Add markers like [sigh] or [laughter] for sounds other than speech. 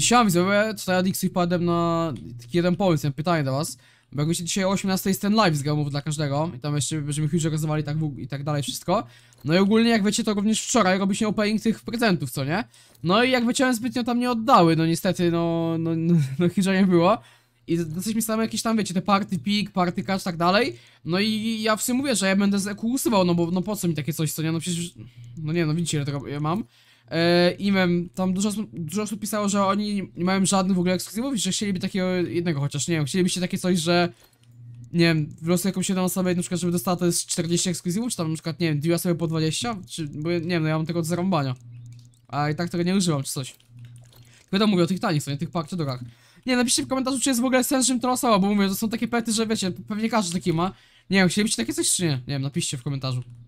Siema widzowie, tutaj Adixi wpadłem na taki jeden pomysł, mam pytanie do was Bo jak dzisiaj o 18 jest ten live z gamów dla każdego I tam jeszcze będziemy huge okazywali tak i tak dalej wszystko No i ogólnie jak wiecie to również wczoraj robi się opening tych prezentów, co nie? No i jak wyciąłem, zbytnio tam nie oddały, no niestety no, no, no, no [laughs] nie było i dosyć mi same jakieś tam, wiecie, te party pick, party catch, tak dalej No i ja w sumie mówię, że ja będę usuwał, no bo no po co mi takie coś, co nie, no przecież No nie, no widzicie ile tego ja mam E, i imem, tam dużo, dużo osób pisało, że oni nie mają żadnych w ogóle ekskluzywów i że chcieliby takiego jednego, chociaż nie wiem, chcielibyście takie coś, że nie wiem, wylosuję jakąś jedną osobę, na przykład, żeby dostała to jest 40 ekskluzywów, czy tam na przykład, nie wiem, dwie osoby po 20, czy, bo nie wiem, no ja mam tego od zarąbania. A i tak tego nie używam, czy coś. Wiadomo, mówię o tych tanich, co nie tych pakciodorach. Nie, napiszcie w komentarzu, czy jest w ogóle sens, im to losowa, bo mówię, to są takie pety, że wiecie, pewnie każdy taki ma. Nie wiem, chcielibyście takie coś, czy nie? Nie wiem, napiszcie w komentarzu.